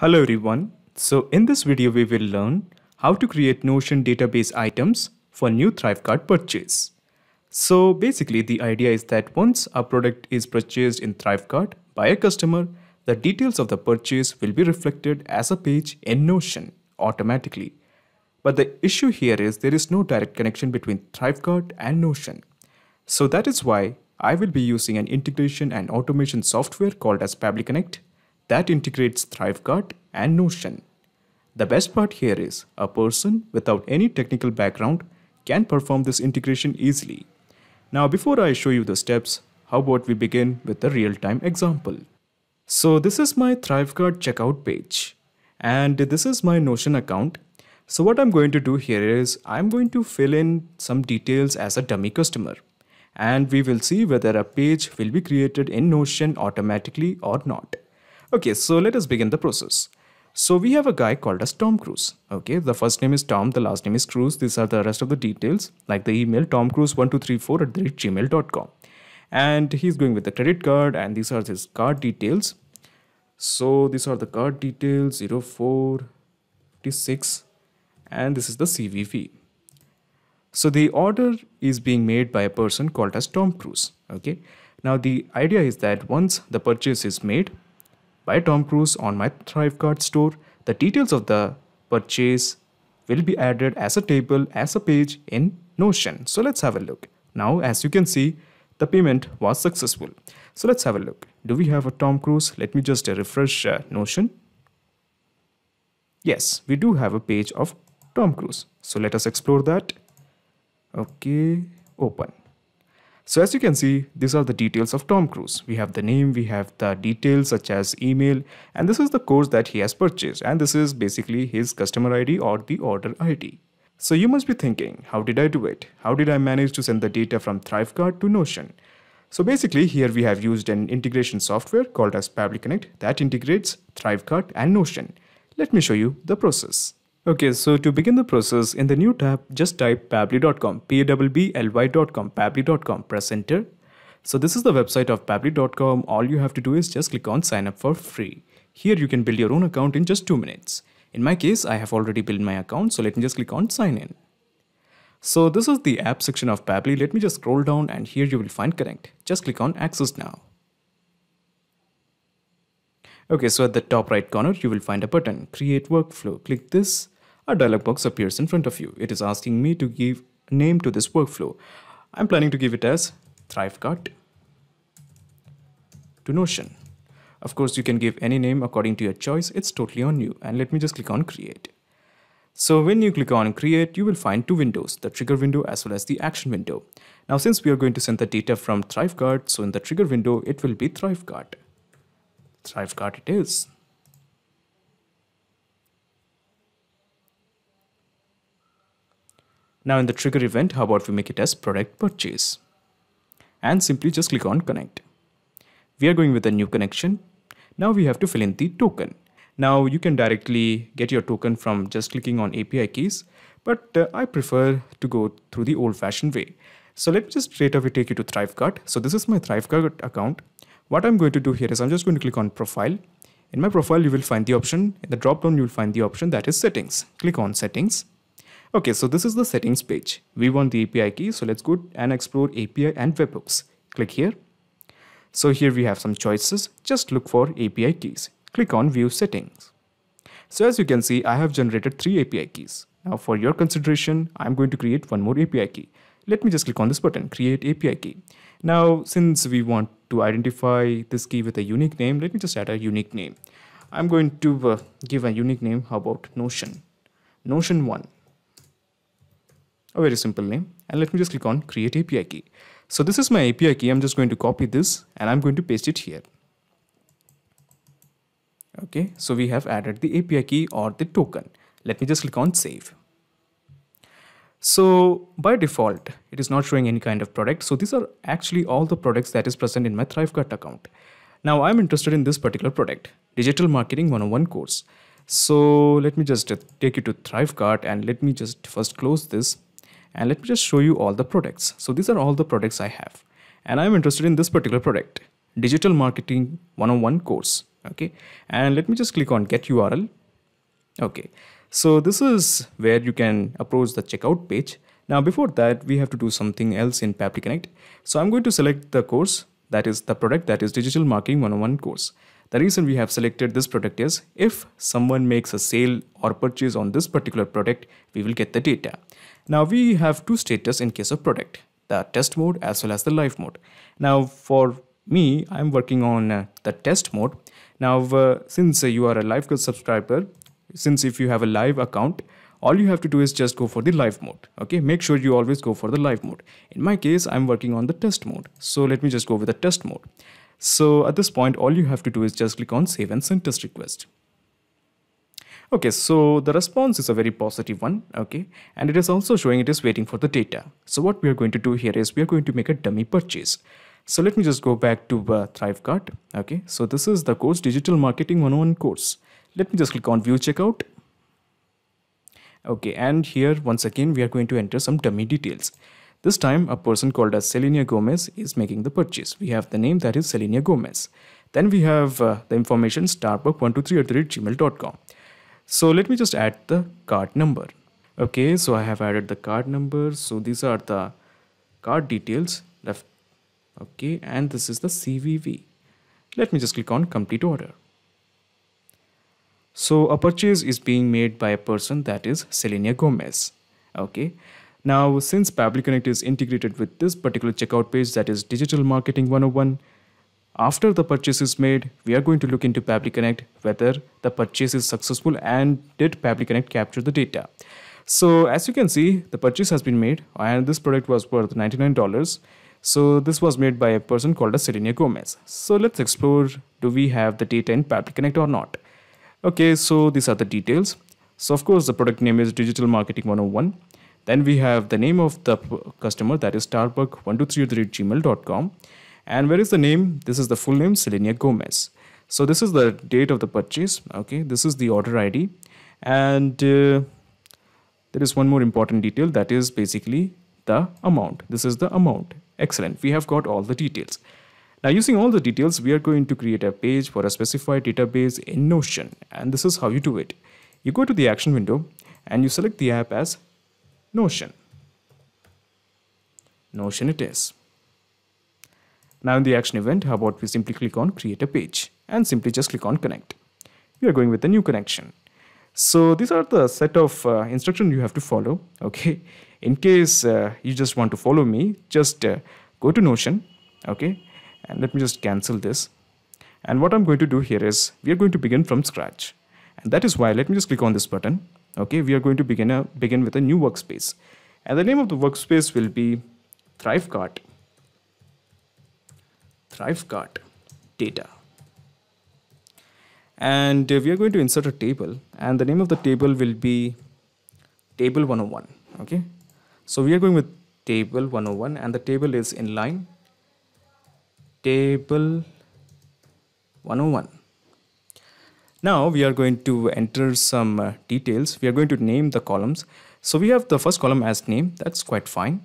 Hello everyone. So in this video we will learn how to create Notion database items for new ThriveCard purchase. So basically the idea is that once a product is purchased in ThriveCard by a customer, the details of the purchase will be reflected as a page in Notion automatically. But the issue here is there is no direct connection between ThriveCard and Notion. So that is why I will be using an integration and automation software called as Connect that integrates Thrivecart and Notion. The best part here is a person without any technical background can perform this integration easily. Now before I show you the steps, how about we begin with a real-time example. So this is my ThriveGuard checkout page and this is my Notion account. So what I'm going to do here is I'm going to fill in some details as a dummy customer and we will see whether a page will be created in Notion automatically or not. Okay, so let us begin the process. So we have a guy called as Tom Cruise. Okay, the first name is Tom, the last name is Cruise. These are the rest of the details, like the email tomcruise1234 at the gmail.com. And he's going with the credit card, and these are his card details. So these are the card details 0456, and this is the CVV. So the order is being made by a person called as Tom Cruise. Okay. Now the idea is that once the purchase is made, by Tom Cruise on my ThriveCard store. The details of the purchase will be added as a table as a page in Notion. So let's have a look. Now as you can see, the payment was successful. So let's have a look. Do we have a Tom Cruise? Let me just refresh uh, Notion. Yes, we do have a page of Tom Cruise. So let us explore that. Okay, open. So as you can see, these are the details of Tom Cruise. We have the name, we have the details such as email, and this is the course that he has purchased. And this is basically his customer ID or the order ID. So you must be thinking, how did I do it? How did I manage to send the data from Thrivecart to Notion? So basically here we have used an integration software called as Public Connect that integrates Thrivecart and Notion. Let me show you the process. Okay, so to begin the process, in the new tab, just type pabli.com, P-A-B-B-L-Y.com, pabli.com, press enter. So this is the website of pabli.com. All you have to do is just click on sign up for free. Here you can build your own account in just two minutes. In my case, I have already built my account, so let me just click on sign in. So this is the app section of Pabli. Let me just scroll down and here you will find connect. Just click on access now. Okay, so at the top right corner, you will find a button, create workflow. Click this a dialog box appears in front of you. It is asking me to give name to this workflow. I'm planning to give it as ThriveCart to Notion. Of course, you can give any name according to your choice. It's totally on you. And let me just click on create. So when you click on create, you will find two windows, the trigger window as well as the action window. Now, since we are going to send the data from ThriveCart, so in the trigger window, it will be ThriveCart. ThriveCart it is. Now in the trigger event, how about we make it as product purchase? And simply just click on connect. We are going with a new connection. Now we have to fill in the token. Now you can directly get your token from just clicking on API keys, but uh, I prefer to go through the old fashioned way. So let me just straight away take you to ThriveCart. So this is my ThriveCart account. What I'm going to do here is I'm just going to click on profile. In my profile, you will find the option. In the drop down, you will find the option that is settings. Click on settings. Okay, so this is the settings page. We want the API key, so let's go and explore API and webhooks. Click here. So here we have some choices. Just look for API keys. Click on view settings. So as you can see, I have generated three API keys. Now for your consideration, I'm going to create one more API key. Let me just click on this button, create API key. Now, since we want to identify this key with a unique name, let me just add a unique name. I'm going to uh, give a unique name, how about Notion? Notion 1 a very simple name and let me just click on create API key. So this is my API key. I'm just going to copy this and I'm going to paste it here. Okay, so we have added the API key or the token. Let me just click on save. So by default, it is not showing any kind of product. So these are actually all the products that is present in my ThriveCart account. Now I'm interested in this particular product, Digital Marketing 101 course. So let me just take you to ThriveCart and let me just first close this and let me just show you all the products. So these are all the products I have and I'm interested in this particular product, digital marketing one-on-one oh course. Okay. And let me just click on get URL. Okay. So this is where you can approach the checkout page. Now before that, we have to do something else in Papri Connect. So I'm going to select the course that is the product that is digital marketing one-on-one oh course. The reason we have selected this product is if someone makes a sale or purchase on this particular product, we will get the data. Now we have two status in case of product, the test mode as well as the live mode. Now for me, I'm working on uh, the test mode. Now uh, since uh, you are a live subscriber, since if you have a live account, all you have to do is just go for the live mode okay make sure you always go for the live mode in my case i'm working on the test mode so let me just go with the test mode so at this point, all you have to do is just click on save and send test request. Okay, so the response is a very positive one, okay, and it is also showing it is waiting for the data. So what we are going to do here is we are going to make a dummy purchase. So let me just go back to uh, ThriveCart, okay. So this is the course Digital Marketing 101 course. Let me just click on View Checkout. Okay, and here once again we are going to enter some dummy details. This time, a person called as Selenia Gomez is making the purchase. We have the name that is Selenia Gomez. Then we have uh, the information starbuck123 So let me just add the card number. Okay, so I have added the card number. So these are the card details left. Okay, and this is the CVV. Let me just click on complete order. So a purchase is being made by a person that is Selenia Gomez. Okay. Now, since Public Connect is integrated with this particular checkout page that is Digital Marketing 101, after the purchase is made, we are going to look into Public Connect whether the purchase is successful and did Public Connect capture the data. So as you can see, the purchase has been made and this product was worth $99. So this was made by a person called a Serenia Gomez. So let's explore do we have the data in Public Connect or not. Okay, so these are the details. So of course the product name is Digital Marketing 101. Then we have the name of the customer that is starbuck1238gmail.com. And where is the name? This is the full name Selenia Gomez. So this is the date of the purchase. Okay, this is the order ID. And uh, there is one more important detail that is basically the amount. This is the amount. Excellent. We have got all the details. Now using all the details, we are going to create a page for a specified database in Notion. And this is how you do it. You go to the action window and you select the app as Notion. Notion it is. Now in the action event, how about we simply click on create a page and simply just click on connect. You are going with a new connection. So these are the set of uh, instruction you have to follow. Okay. In case uh, you just want to follow me, just uh, go to Notion. Okay. And let me just cancel this. And what I'm going to do here is we are going to begin from scratch. And that is why let me just click on this button okay we are going to begin a begin with a new workspace and the name of the workspace will be thrivecart thrivecart data and uh, we are going to insert a table and the name of the table will be table 101 okay so we are going with table 101 and the table is inline table 101 now we are going to enter some uh, details. We are going to name the columns. So we have the first column as name. That's quite fine.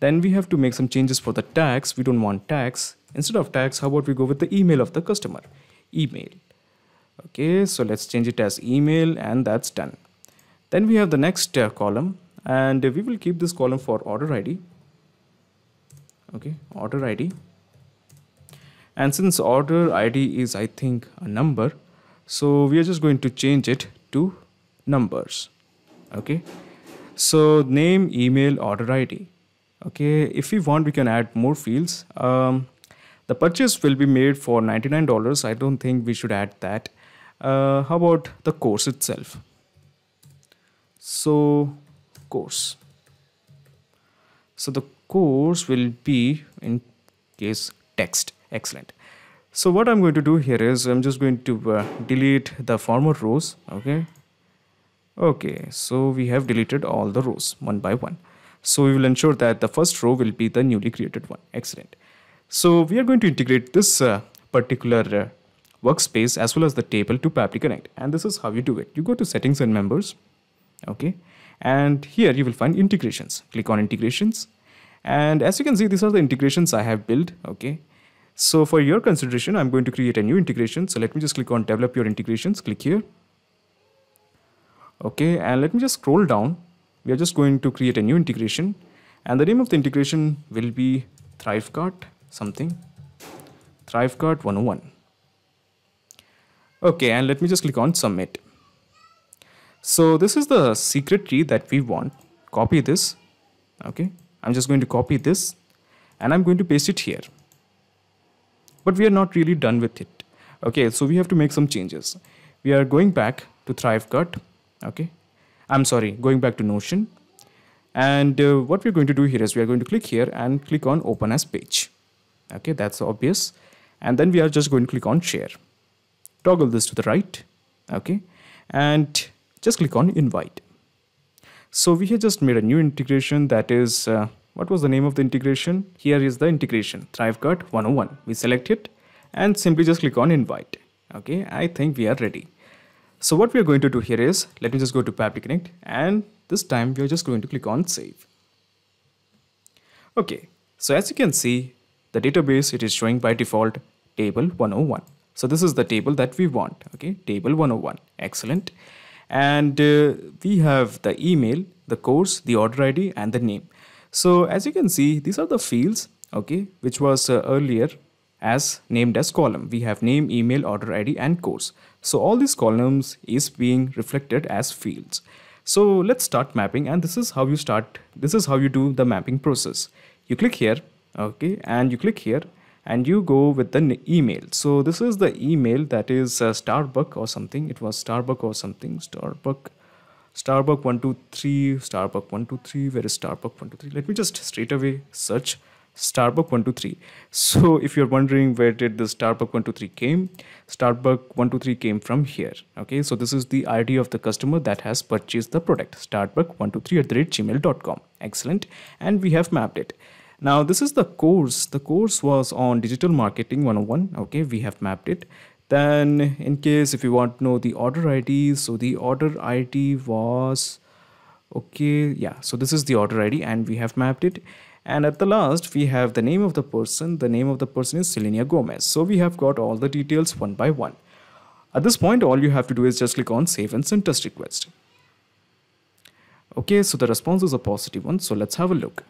Then we have to make some changes for the tags. We don't want tags. Instead of tags, how about we go with the email of the customer? Email. Okay, so let's change it as email and that's done. Then we have the next uh, column and we will keep this column for order ID. Okay, order ID. And since order ID is, I think, a number, so we are just going to change it to numbers okay so name email order id okay if we want we can add more fields um, the purchase will be made for $99 i don't think we should add that uh, how about the course itself so course so the course will be in case text excellent so what I'm going to do here is I'm just going to uh, delete the former rows okay okay so we have deleted all the rows one by one so we will ensure that the first row will be the newly created one excellent so we are going to integrate this uh, particular uh, workspace as well as the table to Pabli Connect and this is how you do it you go to settings and members okay and here you will find integrations click on integrations and as you can see these are the integrations I have built okay so for your consideration, I'm going to create a new integration. So let me just click on develop your integrations, click here. Okay, and let me just scroll down. We are just going to create a new integration and the name of the integration will be Thrivecart something, Thrivecart 101. Okay, and let me just click on submit. So this is the secret tree that we want. Copy this. Okay, I'm just going to copy this and I'm going to paste it here but we are not really done with it okay so we have to make some changes we are going back to thrivecut okay i'm sorry going back to notion and uh, what we're going to do here is we are going to click here and click on open as page okay that's obvious and then we are just going to click on share toggle this to the right okay and just click on invite so we have just made a new integration that is uh, what was the name of the integration here is the integration thrivecart 101 we select it and simply just click on invite okay i think we are ready so what we are going to do here is let me just go to public connect and this time we are just going to click on save okay so as you can see the database it is showing by default table 101 so this is the table that we want okay table 101 excellent and uh, we have the email the course the order id and the name so as you can see, these are the fields, okay, which was uh, earlier as named as column. We have name, email, order ID and course. So all these columns is being reflected as fields. So let's start mapping and this is how you start. This is how you do the mapping process. You click here, okay, and you click here and you go with the email. So this is the email that is uh, Starbuck or something. It was Starbuck or something, Starbuck Starbuck123, Starbuck123, where is Starbuck123? Let me just straight away search Starbuck123. So if you're wondering where did the Starbuck123 came, Starbuck123 came from here. Okay, so this is the ID of the customer that has purchased the product, starbuck123 at the rate gmail.com. Excellent. And we have mapped it. Now this is the course. The course was on digital marketing 101. Okay, we have mapped it. Then in case if you want to know the order ID, so the order ID was, okay, yeah, so this is the order ID and we have mapped it. And at the last, we have the name of the person. The name of the person is Selenia Gomez. So we have got all the details one by one. At this point, all you have to do is just click on save and send test request. Okay, so the response is a positive one. So let's have a look.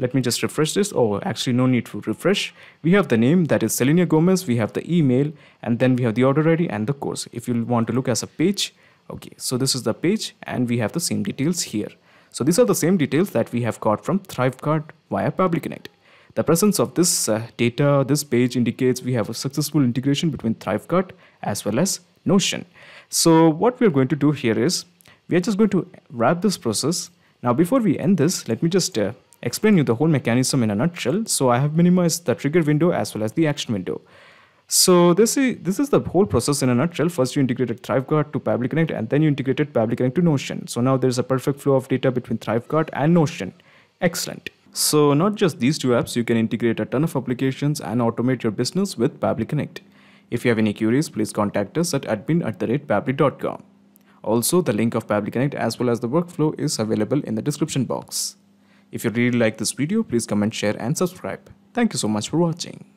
Let me just refresh this. Oh, actually no need to refresh. We have the name that is Selenia Gomez. We have the email and then we have the order ID and the course. If you want to look as a page. Okay, so this is the page and we have the same details here. So these are the same details that we have got from ThriveCard via Public Connect. The presence of this uh, data, this page indicates we have a successful integration between ThriveCard as well as Notion. So what we're going to do here is, we are just going to wrap this process. Now before we end this, let me just uh, explain you the whole mechanism in a nutshell. So I have minimized the trigger window as well as the action window. So this is, this is the whole process in a nutshell. First you integrated ThriveGuard to Public Connect and then you integrated Public Connect to Notion. So now there's a perfect flow of data between ThriveGuard and Notion. Excellent. So not just these two apps, you can integrate a ton of applications and automate your business with Public Connect. If you have any queries, please contact us at admin at the rate Also, the link of Public Connect as well as the workflow is available in the description box. If you really like this video, please comment, share and subscribe. Thank you so much for watching.